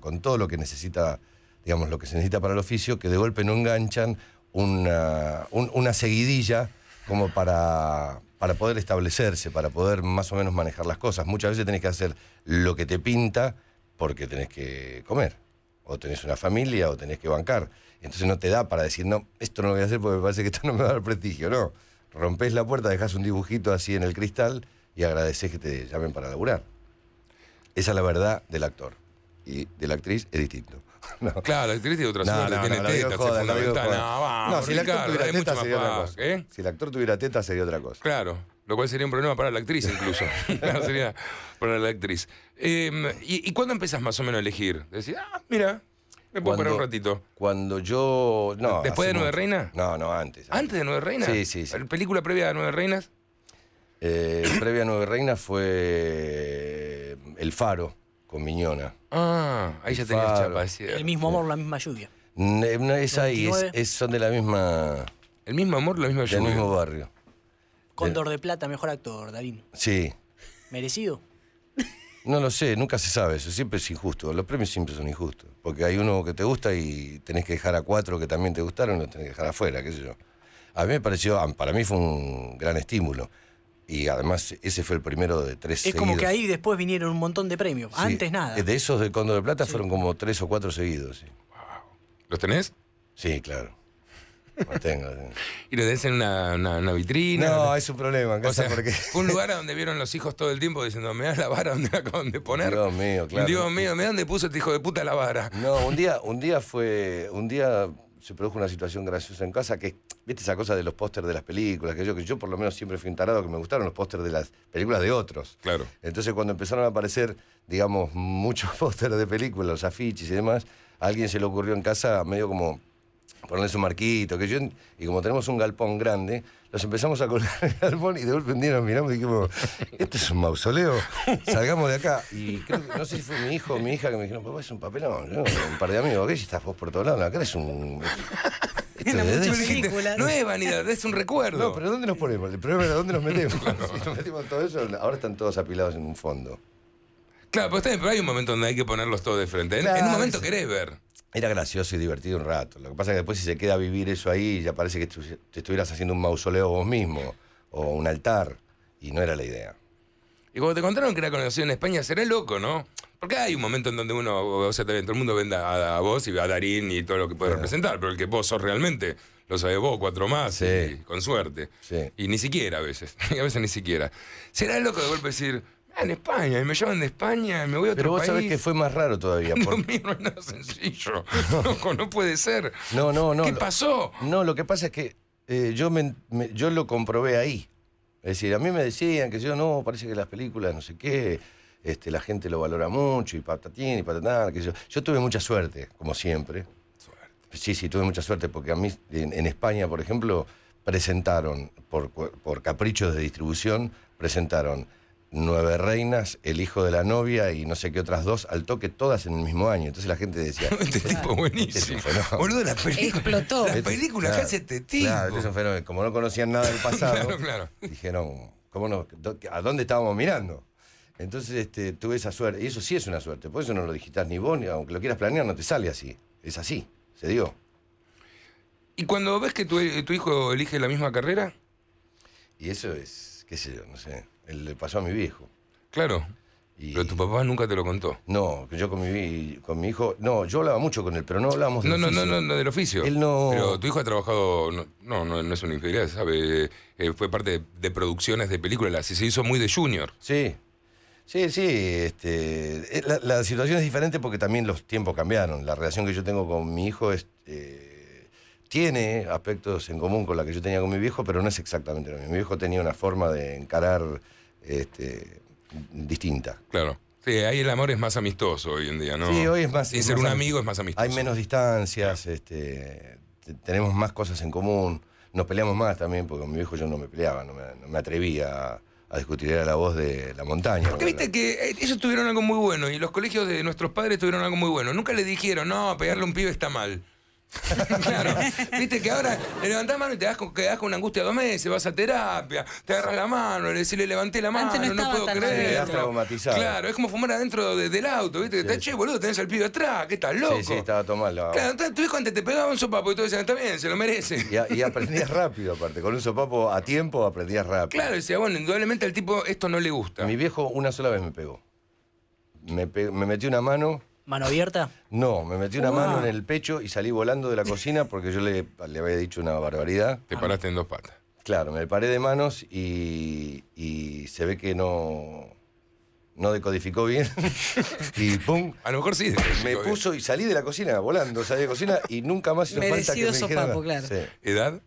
con todo lo que necesita, digamos, lo que se necesita para el oficio, que de golpe no enganchan una, seguidilla como para, para poder establecerse, para poder más o menos manejar las cosas. Muchas veces tenés que hacer lo que te pinta porque tenés que comer, o tenés una familia, o tenés que bancar. Entonces no te da para decir, no, esto no lo voy a hacer porque me parece que esto no me va a dar prestigio, no. Rompés la puerta, dejás un dibujito así en el cristal y agradecés que te llamen para laburar. Esa es la verdad del actor y de la actriz es distinto. Claro, la actriz tiene otra no, no, tiene No, ah, no, si el actor tuviera teta sería otra cosa. ¿eh? Si el actor tuviera teta sería otra cosa. Claro, lo cual sería un problema para la actriz incluso. claro, sería para la actriz. Em, y, cuándo empezás más o menos a elegir? Decís, ah, mira, me puedo parar un ratito. Cuando yo... ¿Después de Nueve Reinas? No, no, antes, antes. de Nueve Reinas? Sí, sí, sí. ¿Película previa de Nueve Reinas? Eh, previa a Nueve Reinas fue El Faro con Miñona. Ah, ahí ya tenías El mismo amor, la misma lluvia. es ahí, son de la misma, El mismo amor, la misma del mismo barrio. Cóndor de Plata, mejor actor, Darín. Sí. ¿Merecido? No lo sé, nunca se sabe eso, siempre es injusto. Los premios siempre son injustos. Porque hay uno que te gusta y tenés que dejar a cuatro que también te gustaron y los tenés que dejar afuera, qué sé yo. A mí me pareció, ah, para mí fue un gran estímulo y además ese fue el primero de tres. Es como que ahí después vinieron un montón de premios, antes nada. De esos de condo de Plata fueron como tres o cuatro seguidos. ¿Los tenés? Sí, claro. Los tengo. ¿Y lo tenés en una, vitrina? No, es un problema. porque... fue un lugar donde vieron los hijos todo el tiempo diciendo, me la vara donde de poner. Dios mío, claro. Dios mío, me dónde puso este hijo de puta la vara. No, un día, un día fue, un día se produjo una situación graciosa en casa, que, viste esa cosa de los pósters de las películas, que yo, que yo por lo menos siempre fui un tarado que me gustaron los pósters de las películas de otros. Claro. Entonces cuando empezaron a aparecer, digamos, muchos pósters de películas, afiches y demás, a alguien se le ocurrió en casa medio como ponerle su marquito, que yo, y como tenemos un galpón grande, los empezamos a colgar en el galpón y de golpe un día nos miramos y dijimos, ¿Esto es un mausoleo, salgamos de acá. Y creo que, no sé si fue mi hijo o mi hija que me dijeron, papá, es un papelón, yo, un par de amigos, ¿qué si estás vos por todos lados? Acá es un... Esto, es no es vanidad, es un recuerdo. No, pero ¿dónde nos ponemos? El problema era dónde nos metemos. si nos metimos todo eso, ahora están todos apilados en un fondo. Claro, pero, hay un momento donde hay que ponerlos todos de frente. en, un momento querés ver era gracioso y divertido un rato. Lo que pasa es que después si se queda a vivir eso ahí, ya parece que te estuvieras haciendo un mausoleo vos mismo o un altar, y no era la idea. Y cuando te contaron que era conocido en España, será loco, ¿no? Porque hay un momento en donde uno, o sea, todo el mundo venda a, vos y a Darín y todo lo que puede eh. representar, pero el que vos sos realmente, lo sabés vos, cuatro más, con suerte. Y ni siquiera a veces, a veces ni siquiera. Será loco de golpe decir, Ah, en España, y me llaman de España, me voy a otro país. Pero vos sabés que fue más raro todavía. No, no es nada sencillo. No, puede ser. No, no, no. ¿Qué pasó? No, lo que pasa es que eh, yo, me, yo lo comprobé ahí. Es decir, a mí me decían que yo no, parece que las películas no sé qué, este, la gente lo valora mucho y patatín y patatán, que yo. Yo tuve mucha suerte, como siempre. Suerte. Sí, sí, tuve mucha suerte porque a mí en, España, por ejemplo, presentaron, por, por caprichos de distribución, presentaron Nueve Reinas, El Hijo de la Novia y no sé qué otras dos, al toque todas en el mismo año. Entonces la gente decía. este tipo este buenísimo. la película. Explotó. La película que hace este tipo. Claro, es un fenómeno. Como no conocían nada del pasado, claro, dijeron, ¿cómo ¿A dónde estábamos mirando? Entonces este, tuve esa suerte. Y eso sí es una suerte. Por eso no lo digitas ni vos, ni aunque lo quieras planear, no te sale así. Es así. Se dio. ¿Y cuando ves que tu hijo elige la misma carrera? Y eso es, qué sé yo, no sé le pasó a mi viejo. Claro. Pero tu papá nunca te lo contó. No, yo con mi, con mi hijo. No, yo hablaba mucho con él, pero no hablábamos no, del no, No, no, no, del oficio. Él no. Pero tu hijo ha trabajado. No, no, no es una infidelidad, ¿sabe? Eh, fue parte de, de, producciones de películas. Y se hizo muy de Junior. Sí. Sí, sí. Este, eh, la, la, situación es diferente porque también los tiempos cambiaron. La relación que yo tengo con mi hijo es. Eh, tiene aspectos en común con la que yo tenía con mi viejo, pero no es exactamente lo mismo. Mi viejo tenía una forma de encarar este, distinta. Claro. Sí, ahí el amor es más amistoso hoy en día, ¿no? Sí, hoy es más. Y ser un amigo es más amistoso. Hay menos distancias, este, tenemos más cosas en común. Nos peleamos más también, porque con mi viejo yo no me peleaba, no me, atrevía a discutir a la voz de la montaña. Porque viste que eh, ellos tuvieron algo muy bueno y los colegios de nuestros padres tuvieron algo muy bueno. Nunca le dijeron, no, pegarle a un pibe está mal. claro. Viste que ahora le levantás mano y te das con, quedás con una angustia de dos meses, vas a terapia, te agarras la mano, le decís, le levanté la mano, no, puedo creer. traumatizado. Claro, es como fumar adentro del auto, ¿viste? Que te che, boludo, tenés al pibe atrás, que estás loco. Sí, sí, estaba tomando. Claro, tu hijo antes te pegaba un sopapo y todos decían, está bien, se lo merece. Y, aprendías rápido, aparte. Con un sopapo a tiempo aprendías rápido. Claro, decía, bueno, indudablemente al tipo esto no le gusta. Mi viejo una sola vez me pegó. Me, me metió una mano ¿Mano abierta? No, me metí una mano en el pecho y salí volando de la cocina porque yo le, le había dicho una barbaridad. Te paraste en dos patas. Claro, me paré de manos y, se ve que no, no decodificó bien. y pum. A lo mejor sí. Me puso y salí de la cocina volando, salí de la cocina y nunca más hizo falta que me dijera claro. ¿Edad?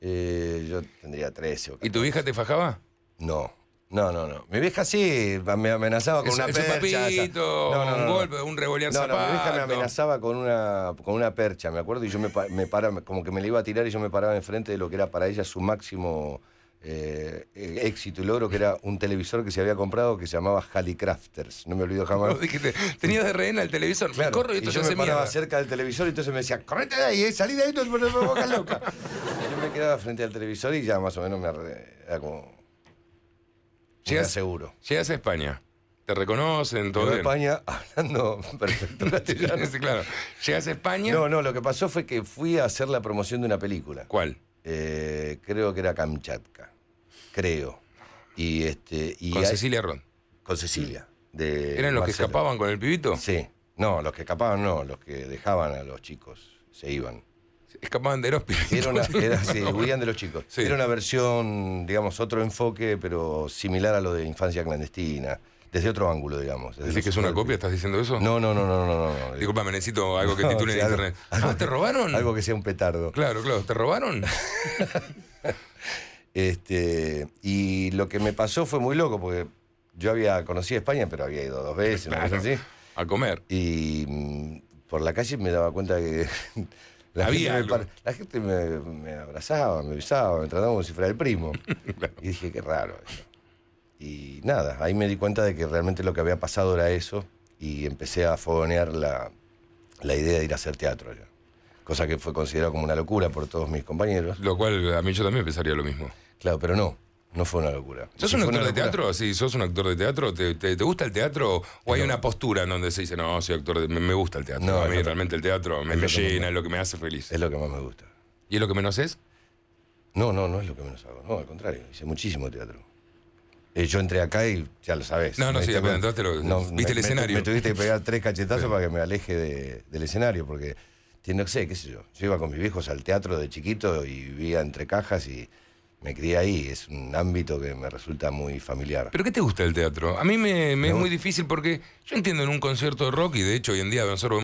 Eh, yo tendría 13 o ¿Y tu hija te fajaba? No. No, no, no. Mi vieja sí me amenazaba con una percha. Un, un golpe, un revolear no, mi vieja me amenazaba con una, con una percha, me acuerdo, y yo me, paraba, como que me la iba a tirar y yo me paraba enfrente de lo que era para ella su máximo eh, eh, éxito y logro, que era un televisor que se había comprado que se llamaba Crafters. No me olvido jamás. Tenía tenía de rehena el televisor, claro, me corro y entonces yo se me paraba cerca del televisor y entonces me decía, correte de ahí, eh, salí de ahí, no me boca loca. y yo me quedaba frente al televisor y ya más o menos me era como llegas, seguro. a España, te reconocen, todo. España, hablando perfecto castellano. claro. Llegas a España. No, no, lo que pasó fue que fui a hacer la promoción de una película. ¿Cuál? Eh, creo que era Kamchatka. Creo. Y este. con Cecilia Ron. Con Cecilia. ¿Eran los que escapaban con el pibito? Sí. No, los que escapaban no, los que dejaban a los chicos, se iban. Escapaban de los Era, huían de los chicos. Era una versión, digamos, otro enfoque, pero similar a lo de infancia clandestina. Desde otro ángulo, digamos. ¿Dices que es una copia? ¿Estás diciendo eso? No, no, no, no, no. no, Disculpame, necesito algo que titule en internet. Ah, ¿te robaron? Algo que sea un petardo. Claro, claro. ¿Te robaron? Este, y lo que me pasó fue muy loco, porque yo había conocido España, pero había ido dos veces, claro, ¿no? así. A comer. Y mm, por la calle me daba cuenta que la Había gente, me, la gente me, abrazaba, me besaba, me trataba como si fuera el primo. Y dije, qué raro eso. Y nada, ahí me di cuenta de que realmente lo que había pasado era eso y empecé a fogonear la, idea de ir a hacer teatro Cosa que fue considerada como una locura por todos mis compañeros. Lo cual a mí yo también pensaría lo mismo. Claro, pero no. No fue una locura. ¿Sos un actor de teatro? Sí, sos un actor de teatro. ¿Te, gusta el teatro? ¿O hay una postura en donde se dice, no, soy actor, de, me, gusta el teatro? No, a mí realmente el teatro me, llena, es lo que me hace feliz. Es lo que más me gusta. ¿Y es lo que menos es? No, no, no es lo que menos hago. No, al contrario, hice muchísimo teatro. Eh, yo entré acá y ya lo sabes. No, no, sí, ya viste el escenario. Me, tuviste que pegar tres cachetazos para que me aleje del escenario, porque, no sé, qué sé yo. Yo iba con mis viejos al teatro de chiquito y vivía entre cajas y me crié ahí, es un ámbito que me resulta muy familiar. ¿Pero qué te gusta el teatro? A mí me, es muy difícil porque yo entiendo en un concierto de rock y de hecho hoy en día